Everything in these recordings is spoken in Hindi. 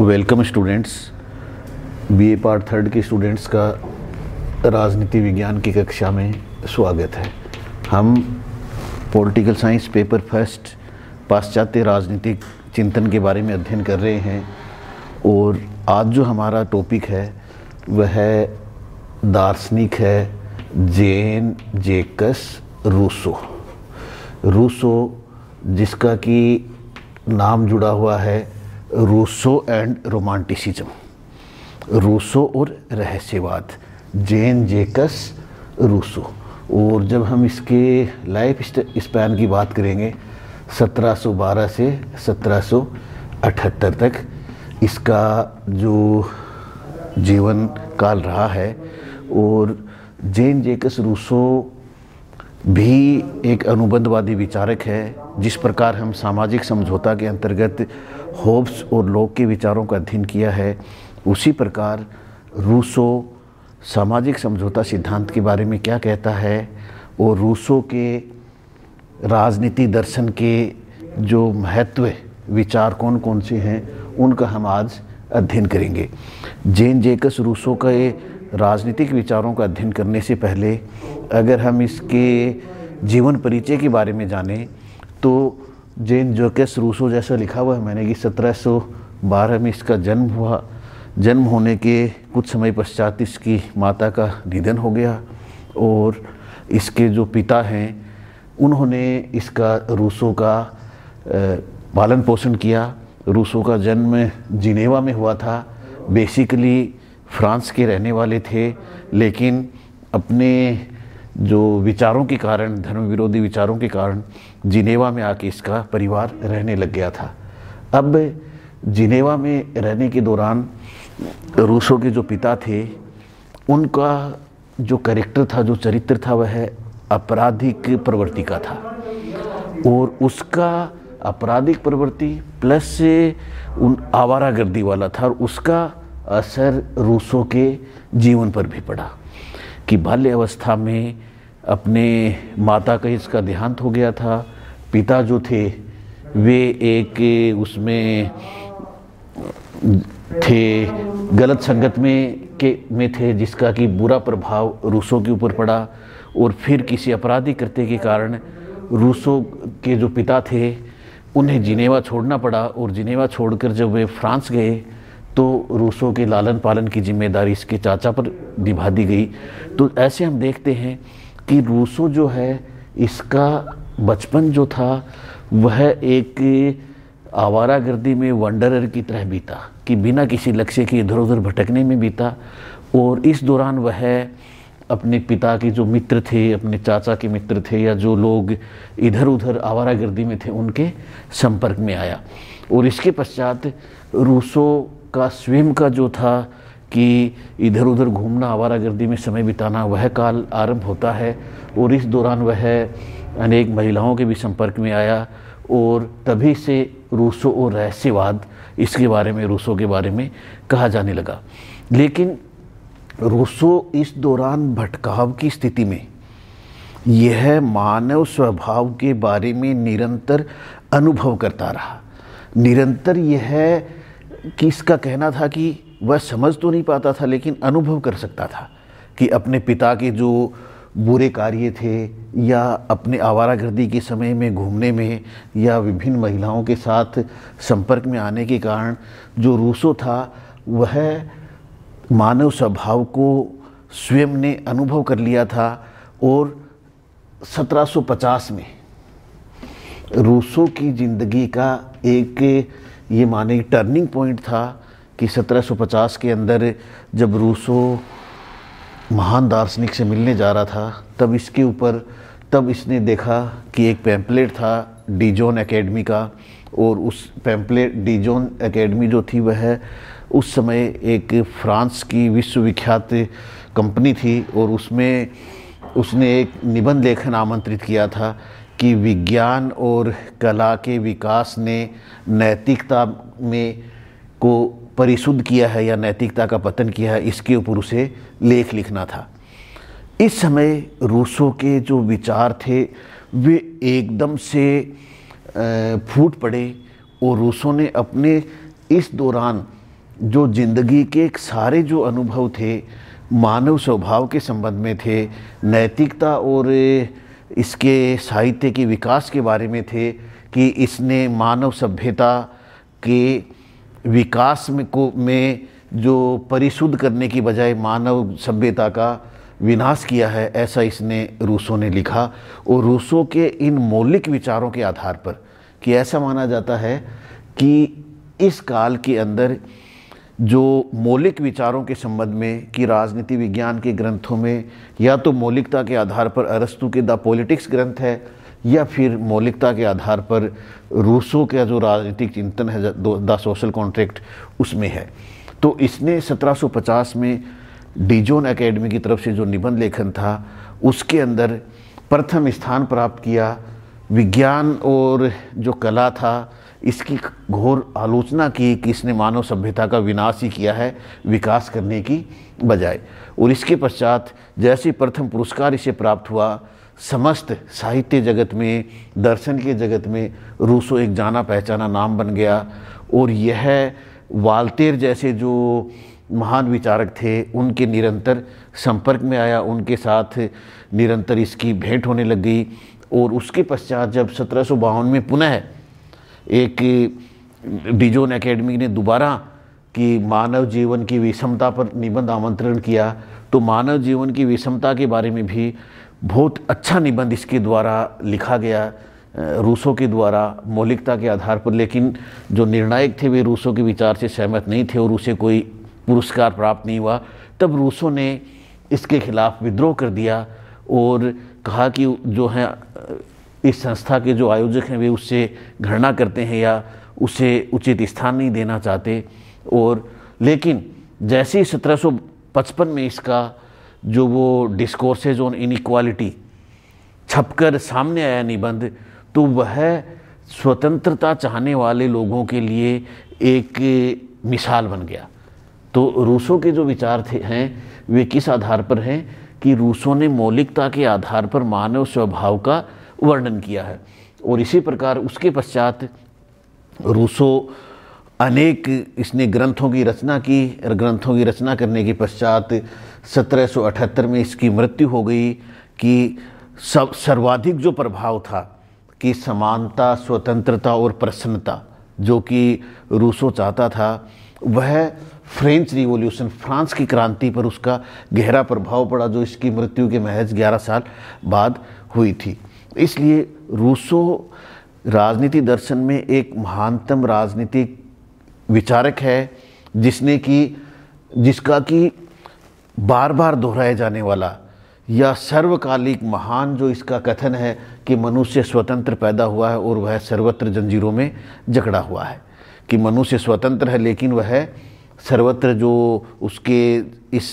welcome students BA part third के स्टूडेंट्स का राजनीति विज्ञान की कक्षा में स्वागत है हम पॉलिटिकल साइंस पेपर फर्स्ट पाश्चात्य राजनीतिक चिंतन के बारे में अध्ययन कर रहे हैं और आज जो हमारा टॉपिक है वह दार्शनिक है जेन जेकस रूसो रूसो जिसका कि नाम जुड़ा हुआ है रूसो एंड रोमांटिसिज्म रूसो और रहस्यवाद जेन जेकस रूसो और जब हम इसके लाइफ स्पैन की बात करेंगे 1712 से 1778 तक इसका जो जीवन काल रहा है और जेन जेकस रूसो भी एक अनुबंधवादी विचारक है जिस प्रकार हम सामाजिक समझौता के अंतर्गत होब्स और लोक के विचारों का अध्ययन किया है उसी प्रकार रूसो सामाजिक समझौता सिद्धांत के बारे में क्या कहता है और रूसो के राजनीति दर्शन के जो महत्व विचार कौन कौन से हैं उनका हम आज अध्ययन करेंगे जेन जेकस रूसो का ये राजनीतिक विचारों का अध्ययन करने से पहले अगर हम इसके जीवन परिचय के बारे में जानें तो जेन जोकेस रूसो जैसा लिखा हुआ है मैंने कि 1712 में इसका जन्म हुआ जन्म होने के कुछ समय पश्चात इसकी माता का निधन हो गया और इसके जो पिता हैं उन्होंने इसका रूसो का पालन पोषण किया रूसो का जन्म जिनेवा में हुआ था बेसिकली फ्रांस के रहने वाले थे लेकिन अपने जो विचारों के कारण धर्म विरोधी विचारों के कारण जिनेवा में आके इसका परिवार रहने लग गया था अब जिनेवा में रहने के दौरान रूसों के जो पिता थे उनका जो करेक्टर था जो चरित्र था वह आपराधिक प्रवृत्ति का था और उसका आपराधिक प्रवृत्ति प्लस उन आवारागर्दी वाला था और उसका असर रूसों के जीवन पर भी पड़ा कि बाल्य अवस्था में अपने माता का इसका देहांत हो गया था पिता जो थे वे एक उसमें थे गलत संगत में के में थे जिसका कि बुरा प्रभाव रूसों के ऊपर पड़ा और फिर किसी अपराधी कृत्य के कारण रूसों के जो पिता थे उन्हें जिनेवा छोड़ना पड़ा और जिनेवा छोड़कर जब वे फ्रांस गए तो रूसों के लालन पालन की जिम्मेदारी इसके चाचा पर निभा दी गई तो ऐसे हम देखते हैं कि रूसो जो है इसका बचपन जो था वह एक आवारा गर्दी में वंडरर की तरह बीता कि बिना किसी लक्ष्य के इधर उधर भटकने में बीता और इस दौरान वह अपने पिता के जो मित्र थे अपने चाचा के मित्र थे या जो लोग इधर उधर आवारा गर्दी में थे उनके संपर्क में आया और इसके पश्चात रूसो का स्वयं का जो था कि इधर उधर घूमना आवारा गर्दी में समय बिताना वह काल आरंभ होता है और इस दौरान वह अनेक महिलाओं के भी संपर्क में आया और तभी से रूसो और रहस्यवाद इसके बारे में रूसो के बारे में कहा जाने लगा लेकिन रूसो इस दौरान भटकाव की स्थिति में यह मानव स्वभाव के बारे में निरंतर अनुभव करता रहा निरंतर यह किसका कहना था कि वह समझ तो नहीं पाता था लेकिन अनुभव कर सकता था कि अपने पिता के जो बुरे कार्य थे या अपने आवारागर्दी के समय में घूमने में या विभिन्न महिलाओं के साथ संपर्क में आने के कारण जो रूसो था वह मानव स्वभाव को स्वयं ने अनुभव कर लिया था और 1750 में रूसो की ज़िंदगी का एक ये माने टर्निंग पॉइंट था कि 1750 के अंदर जब रूसो महान दार्शनिक से मिलने जा रहा था तब इसके ऊपर तब इसने देखा कि एक पैम्पलेट था डीजोन एकेडमी का और उस पैम्पलेट डीजोन एकेडमी जो थी वह उस समय एक फ्रांस की विश्वविख्यात कंपनी थी और उसमें उसने एक निबंध लेखन आमंत्रित किया था कि विज्ञान और कला के विकास ने नैतिकता में को परिशुद्ध किया है या नैतिकता का पतन किया है इसके ऊपर उसे लेख लिखना था इस समय रूसों के जो विचार थे वे एकदम से फूट पड़े और रूसों ने अपने इस दौरान जो जिंदगी के सारे जो अनुभव थे मानव स्वभाव के संबंध में थे नैतिकता और इसके साहित्य के विकास के बारे में थे कि इसने मानव सभ्यता के विकास में को में जो परिशुद्ध करने की बजाय मानव सभ्यता का विनाश किया है ऐसा इसने रूसों ने लिखा और रूसों के इन मौलिक विचारों के आधार पर कि ऐसा माना जाता है कि इस काल के अंदर जो मौलिक विचारों के संबंध में कि राजनीति विज्ञान के ग्रंथों में या तो मौलिकता के आधार पर अरस्तु के द पॉलिटिक्स ग्रंथ है या फिर मौलिकता के आधार पर रूसो का जो राजनीतिक चिंतन है द सोशल कॉन्ट्रैक्ट उसमें है तो इसने 1750 में डीजोन एकेडमी की तरफ से जो निबंध लेखन था उसके अंदर प्रथम स्थान प्राप्त किया विज्ञान और जो कला था इसकी घोर आलोचना की कि इसने मानव सभ्यता का विनाश ही किया है विकास करने की बजाय और इसके पश्चात जैसे प्रथम पुरस्कार इसे प्राप्त हुआ समस्त साहित्य जगत में दर्शन के जगत में रूसो एक जाना पहचाना नाम बन गया और यह वालतेर जैसे जो महान विचारक थे उनके निरंतर संपर्क में आया उनके साथ निरंतर इसकी भेंट होने लग गई और उसके पश्चात जब सत्रह में पुनः एक डिजोन एकेडमी ने दोबारा कि मानव जीवन की विषमता पर निबंध आमंत्रण किया तो मानव जीवन की विषमता के बारे में भी बहुत अच्छा निबंध इसके द्वारा लिखा गया रूसों के द्वारा मौलिकता के आधार पर लेकिन जो निर्णायक थे वे रूसों के विचार से सहमत नहीं थे और उसे कोई पुरस्कार प्राप्त नहीं हुआ तब रूसों ने इसके खिलाफ विद्रोह कर दिया और कहा कि जो है इस संस्था के जो आयोजक हैं वे उससे घृणा करते हैं या उसे उचित स्थान नहीं देना चाहते और लेकिन जैसे ही सत्रह में इसका जो वो डिस्कोर्सेज ऑन इनक्वालिटी छपकर सामने आया निबंध तो वह स्वतंत्रता चाहने वाले लोगों के लिए एक मिसाल बन गया तो रूसों के जो विचार थे हैं वे किस आधार पर हैं कि रूसों ने मौलिकता के आधार पर मानव स्वभाव का वर्णन किया है और इसी प्रकार उसके पश्चात रूसो अनेक इसने ग्रंथों की रचना की और ग्रंथों की रचना करने के पश्चात 1778 में इसकी मृत्यु हो गई कि सब सर्वाधिक जो प्रभाव था कि समानता स्वतंत्रता और प्रसन्नता जो कि रूसो चाहता था वह फ्रेंच रिवॉल्यूशन फ्रांस की क्रांति पर उसका गहरा प्रभाव पड़ा जो इसकी मृत्यु के महज 11 साल बाद हुई थी इसलिए रूसो राजनीति दर्शन में एक महानतम राजनीतिक विचारक है जिसने कि जिसका कि बार बार दोहराया जाने वाला या सर्वकालिक महान जो इसका कथन है कि मनुष्य स्वतंत्र पैदा हुआ है और वह सर्वत्र जंजीरों में जकड़ा हुआ है कि मनुष्य स्वतंत्र है लेकिन वह सर्वत्र जो उसके इस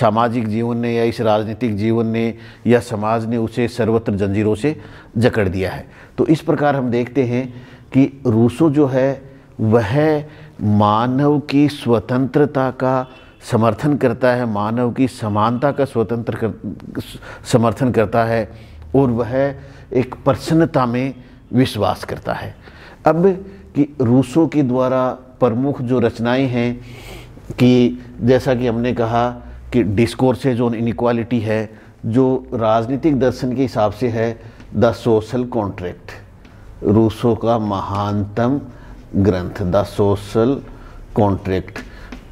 सामाजिक जीवन ने या इस राजनीतिक जीवन ने या समाज ने उसे सर्वत्र जंजीरों से जकड़ दिया है तो इस प्रकार हम देखते हैं कि रूसो जो है वह मानव की स्वतंत्रता का समर्थन करता है मानव की समानता का स्वतंत्र कर समर्थन करता है और वह एक प्रसन्नता में विश्वास करता है अब कि रूसों के द्वारा प्रमुख जो रचनाएं हैं कि जैसा कि हमने कहा कि डिस्कोर्सेज ऑन इनक्वालिटी है जो राजनीतिक दर्शन के हिसाब से है द सोशल कॉन्ट्रैक्ट रूसो का महानतम ग्रंथ द सोशल कॉन्ट्रैक्ट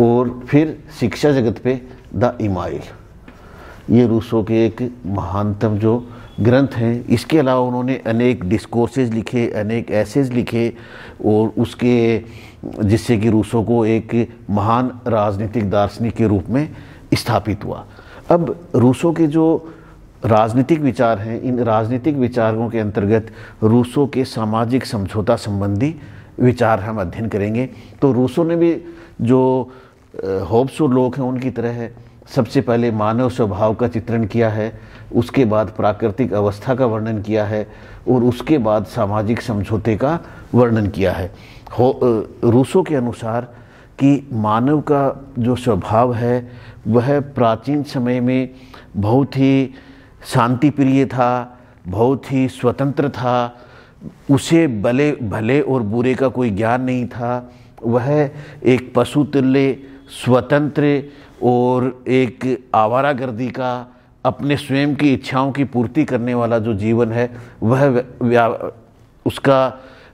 और फिर शिक्षा जगत पे द इमाइल ये रूसो के एक महानतम जो ग्रंथ हैं इसके अलावा उन्होंने अनेक डिस्कोर्सेज लिखे अनेक ऐसेज लिखे और उसके जिससे कि रूसों को एक महान राजनीतिक दार्शनिक के रूप में स्थापित हुआ अब रूसों के जो राजनीतिक विचार हैं इन राजनीतिक विचारों के अंतर्गत रूसों के सामाजिक समझौता संबंधी विचार हम अध्ययन करेंगे तो रूसों ने भी जो होप्स और लोग हैं उनकी तरह है सबसे पहले मानव स्वभाव का चित्रण किया है उसके बाद प्राकृतिक अवस्था का वर्णन किया है और उसके बाद सामाजिक समझौते का वर्णन किया है हो रूसों के अनुसार कि मानव का जो स्वभाव है वह प्राचीन समय में बहुत ही शांति प्रिय था बहुत ही स्वतंत्र था उसे भले भले और बुरे का कोई ज्ञान नहीं था वह एक पशुतुल्य स्वतंत्र और एक आवारा गर्दी का अपने स्वयं की इच्छाओं की पूर्ति करने वाला जो जीवन है वह उसका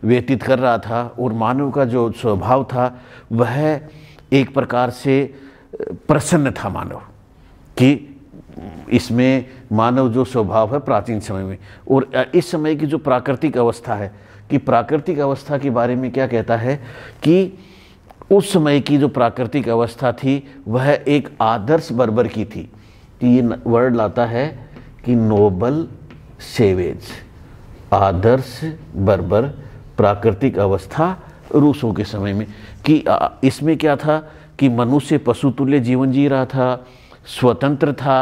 व्यतीत कर रहा था और मानव का जो स्वभाव था वह एक प्रकार से प्रसन्न था मानव कि इसमें मानव जो स्वभाव है प्राचीन समय में और इस समय की जो प्राकृतिक अवस्था है कि प्राकृतिक अवस्था के बारे में क्या कहता है कि उस समय की जो प्राकृतिक अवस्था थी वह एक आदर्श बर्बर की थी कि तो ये वर्ड लाता है कि नोबल सेवेज आदर्श बर्बर प्राकृतिक अवस्था रूसों के समय में कि इसमें क्या था कि मनुष्य पशुतुल्य जीवन जी रहा था स्वतंत्र था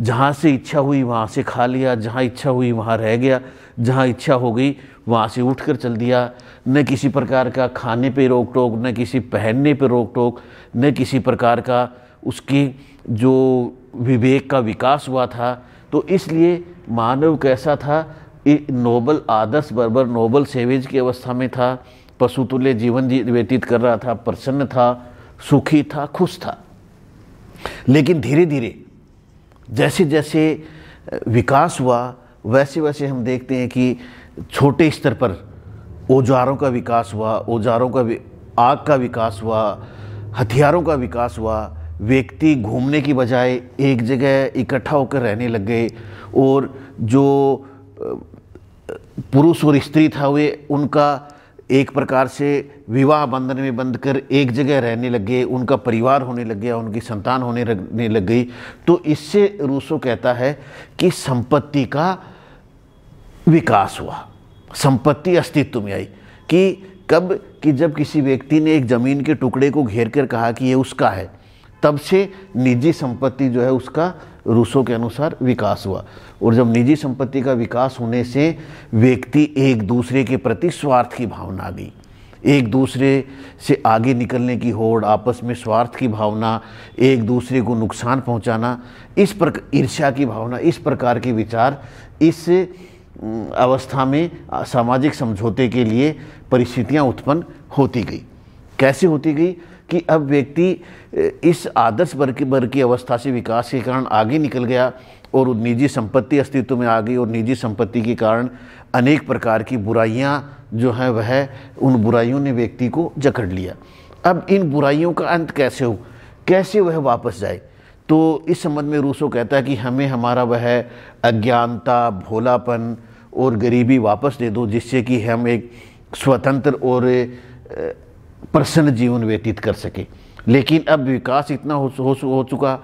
जहाँ से इच्छा हुई वहाँ से खा लिया जहाँ इच्छा हुई वहाँ रह गया जहाँ इच्छा हो गई वहाँ से उठ कर चल दिया न किसी प्रकार का खाने पे रोक टोक न किसी पहनने पे रोक टोक न किसी प्रकार का उसकी जो विवेक का विकास हुआ था तो इसलिए मानव कैसा था नोबल आदर्श बरबर नोबल सेवेज की अवस्था में था पशुतुल्य जीवन जी व्यतीत कर रहा था प्रसन्न था सुखी था खुश था लेकिन धीरे धीरे जैसे जैसे विकास हुआ वैसे वैसे हम देखते हैं कि छोटे स्तर पर औजारों का विकास हुआ औजारों का आग का विकास हुआ हथियारों का विकास हुआ व्यक्ति घूमने की बजाय एक जगह इकट्ठा होकर रहने लग गए और जो पुरुष और स्त्री था वे उनका एक प्रकार से विवाह बंधन में बंध कर एक जगह रहने लग गए उनका परिवार होने लग गया उनकी संतान होने लगने लग गई तो इससे रूसो कहता है कि संपत्ति का विकास हुआ संपत्ति अस्तित्व में आई कि कब कि जब किसी व्यक्ति ने एक ज़मीन के टुकड़े को घेर कर कहा कि ये उसका है तब से निजी संपत्ति जो है उसका रूसों के अनुसार विकास हुआ और जब निजी संपत्ति का विकास होने से व्यक्ति एक दूसरे के प्रति स्वार्थ की भावना आ गई एक दूसरे से आगे निकलने की होड़ आपस में स्वार्थ की भावना एक दूसरे को नुकसान पहुंचाना इस प्रकार ईर्ष्या की भावना इस प्रकार के विचार इस अवस्था में सामाजिक समझौते के लिए परिस्थितियां उत्पन्न होती गई कैसे होती गई कि अब व्यक्ति इस आदर्श वर्ग वर्ग की अवस्था से विकास के कारण आगे निकल गया और निजी संपत्ति अस्तित्व में आ गई और निजी संपत्ति के कारण अनेक प्रकार की बुराइयां जो हैं वह उन बुराइयों ने व्यक्ति को जकड़ लिया अब इन बुराइयों का अंत कैसे हो कैसे वह वापस जाए तो इस संबंध में रूसो कहता है कि हमें हमारा वह अज्ञानता भोलापन और गरीबी वापस दे दो जिससे कि हम एक स्वतंत्र और प्रसन्न जीवन व्यतीत कर सकें लेकिन अब विकास इतना हो, हो, हो चुका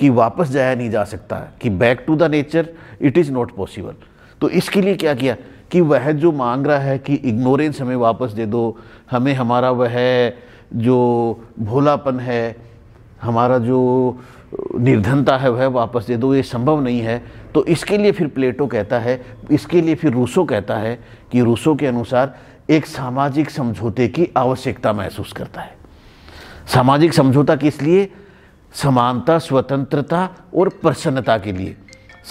कि वापस जाया नहीं जा सकता कि back to the nature it is not possible तो इसके लिए क्या किया कि वह जो मांग रहा है कि इग्नोरेंस हमें वापस दे दो हमें हमारा वह जो भोलापन है हमारा जो निर्धनता है वह वापस दे दो ये संभव नहीं है तो इसके लिए फिर प्लेटो कहता है इसके लिए फिर रूसो कहता है कि रूसो के अनुसार एक सामाजिक समझौते की आवश्यकता महसूस करता है सामाजिक समझौता किस लिए समानता स्वतंत्रता और प्रसन्नता के लिए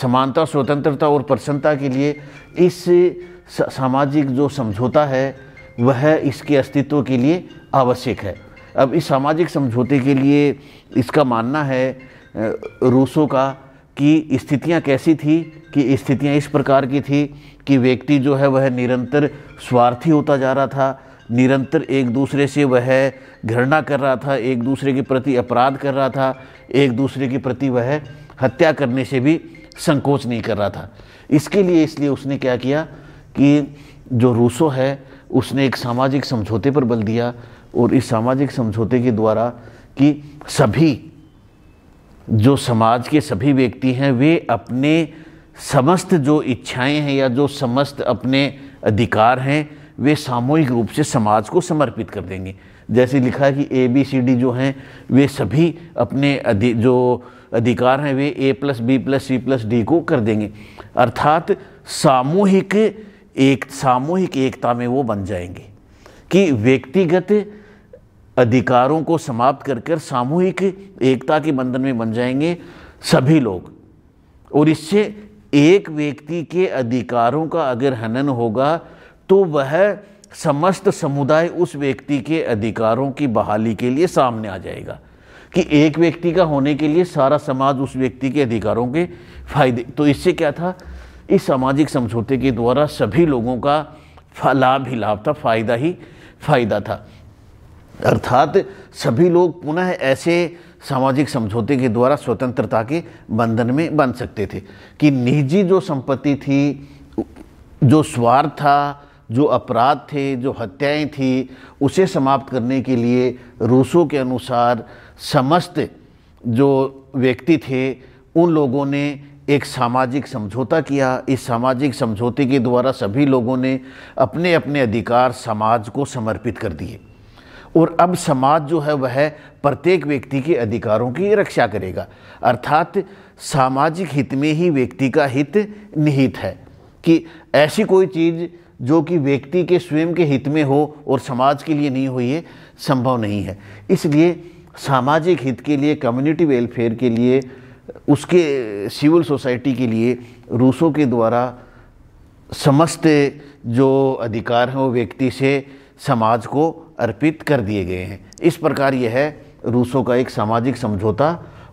समानता स्वतंत्रता और प्रसन्नता के लिए इस सामाजिक जो समझौता है वह इसके अस्तित्व के लिए आवश्यक है अब इस सामाजिक समझौते के लिए इसका मानना है रूसों का कि स्थितियां कैसी थी कि स्थितियां इस प्रकार की थी कि व्यक्ति जो है वह निरंतर स्वार्थी होता जा रहा था निरंतर एक दूसरे से वह घृणा कर रहा था एक दूसरे के प्रति अपराध कर रहा था एक दूसरे के प्रति वह हत्या करने से भी संकोच नहीं कर रहा था इसके लिए इसलिए उसने क्या किया कि जो रूसो है उसने एक सामाजिक समझौते पर बल दिया और इस सामाजिक समझौते के द्वारा कि सभी जो समाज के सभी व्यक्ति हैं वे अपने समस्त जो इच्छाएं हैं या जो समस्त अपने अधिकार हैं वे सामूहिक रूप से समाज को समर्पित कर देंगे जैसे लिखा है कि ए बी सी डी जो हैं वे सभी अपने अधि, जो अधिकार हैं वे A plus B plus C plus D को कर देंगे अर्थात सामूहिक एक सामूहिक एकता में वो बन जाएंगे कि व्यक्तिगत अधिकारों को समाप्त कर कर सामूहिक एकता के बंधन में बन जाएंगे सभी लोग और इससे एक व्यक्ति के अधिकारों का अगर हनन होगा तो वह समस्त समुदाय उस व्यक्ति के अधिकारों की बहाली के लिए सामने आ जाएगा कि एक व्यक्ति का होने के लिए सारा समाज उस व्यक्ति के अधिकारों के फायदे तो इससे क्या था इस सामाजिक समझौते के द्वारा सभी लोगों का लाभ ही लाभ था फायदा ही फायदा था अर्थात सभी लोग पुनः ऐसे सामाजिक समझौते के द्वारा स्वतंत्रता के बंधन में बन सकते थे कि निजी जो संपत्ति थी जो स्वार्थ था जो अपराध थे जो हत्याएं थी उसे समाप्त करने के लिए रूसों के अनुसार समस्त जो व्यक्ति थे उन लोगों ने एक सामाजिक समझौता किया इस सामाजिक समझौते के द्वारा सभी लोगों ने अपने अपने अधिकार समाज को समर्पित कर दिए और अब समाज जो है वह प्रत्येक व्यक्ति के अधिकारों की रक्षा करेगा अर्थात सामाजिक हित में ही व्यक्ति का हित निहित है कि ऐसी कोई चीज़ जो कि व्यक्ति के स्वयं के हित में हो और समाज के लिए नहीं हो ये संभव नहीं है इसलिए सामाजिक हित के लिए कम्युनिटी वेलफेयर के लिए उसके सिविल सोसाइटी के लिए रूसों के द्वारा समस्त जो अधिकार हैं वो व्यक्ति से समाज को अर्पित कर दिए गए हैं इस प्रकार यह है रूसों का एक सामाजिक समझौता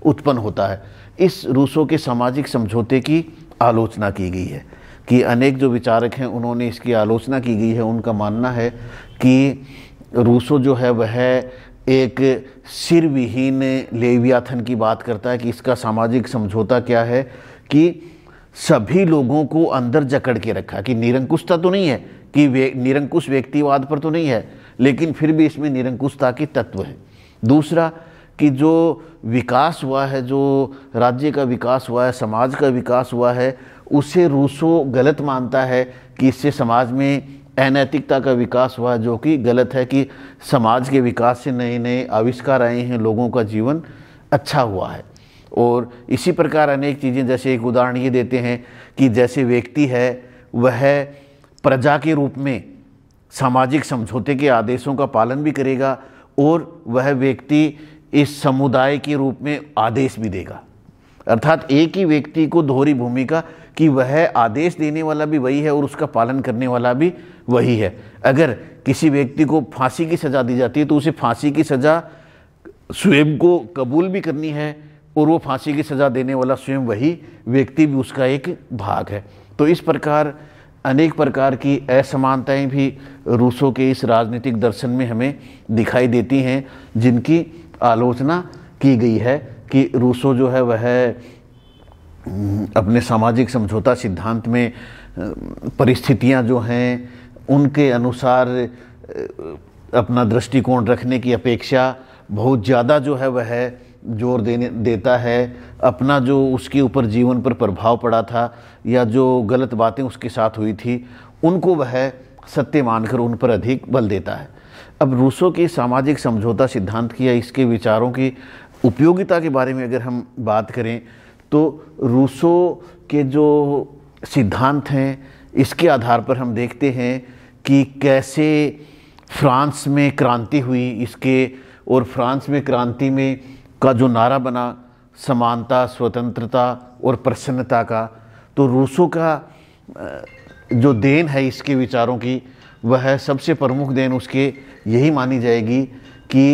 उत्पन्न होता है इस रूसों के सामाजिक समझौते की आलोचना की गई है कि अनेक जो विचारक हैं उन्होंने इसकी आलोचना की गई है उनका मानना है कि रूसो जो है वह एक सिर विहीन लेवियाथन की बात करता है कि इसका सामाजिक समझौता क्या है कि सभी लोगों को अंदर जकड़ के रखा कि निरंकुशता तो नहीं है कि वे निरंकुश व्यक्तिवाद पर तो नहीं है लेकिन फिर भी इसमें निरंकुशता की तत्व है दूसरा कि जो विकास हुआ है जो राज्य का विकास हुआ है समाज का विकास हुआ है उसे रूसो गलत मानता है कि इससे समाज में अनैतिकता का विकास हुआ जो कि गलत है कि समाज के विकास से नए नए आविष्कार आए हैं लोगों का जीवन अच्छा हुआ है और इसी प्रकार अनेक चीज़ें जैसे एक उदाहरण ये देते हैं कि जैसे व्यक्ति है वह प्रजा के रूप में सामाजिक समझौते के आदेशों का पालन भी करेगा और वह व्यक्ति इस समुदाय के रूप में आदेश भी देगा अर्थात एक ही व्यक्ति को दोहरी भूमिका कि वह आदेश देने वाला भी वही है और उसका पालन करने वाला भी वही है अगर किसी व्यक्ति को फांसी की सज़ा दी जाती है तो उसे फांसी की सज़ा स्वयं को कबूल भी करनी है और वो फांसी की सज़ा देने वाला स्वयं वही व्यक्ति भी उसका एक भाग है तो इस प्रकार अनेक प्रकार की असमानताएं भी रूसों के इस राजनीतिक दर्शन में हमें दिखाई देती हैं जिनकी आलोचना की गई है कि रूसो जो है वह हम्म, अपने सामाजिक समझौता सिद्धांत में हम्म, परिस्थितियां जो हैं उनके अनुसार अपना दृष्टिकोण रखने की अपेक्षा बहुत ज़्यादा जो है वह जोर देने देता है अपना जो उसके ऊपर जीवन पर प्रभाव पड़ा था या जो गलत बातें उसके साथ हुई थी उनको वह सत्य मानकर उन पर अधिक बल देता है अब रूसों के सामाजिक समझौता सिद्धांत की या इसके विचारों की उपयोगिता के बारे में अगर हम बात करें तो रूसों के जो सिद्धांत हैं इसके आधार पर हम देखते हैं कि कैसे फ्रांस में क्रांति हुई इसके और फ्रांस में क्रांति में का जो नारा बना समानता स्वतंत्रता और प्रसन्नता का तो रूसों का जो देन है इसके विचारों की वह सबसे प्रमुख देन उसके यही मानी जाएगी कि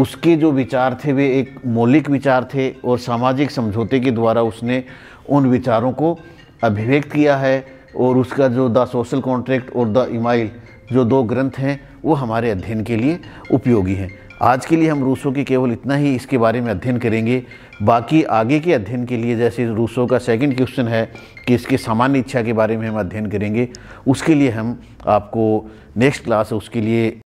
उसके जो विचार थे वे एक मौलिक विचार थे और सामाजिक समझौते के द्वारा उसने उन विचारों को अभिव्यक्त किया है और उसका जो द सोशल कॉन्ट्रैक्ट और द इमाइल जो दो ग्रंथ हैं वो हमारे अध्ययन के लिए उपयोगी हैं आज के लिए हम रूसों की केवल इतना ही इसके बारे में अध्ययन करेंगे बाकी आगे के अध्ययन के लिए जैसे रूसों का सेकंड क्वेश्चन है कि इसके सामान्य इच्छा के बारे में हम अध्ययन करेंगे उसके लिए हम आपको नेक्स्ट क्लास उसके लिए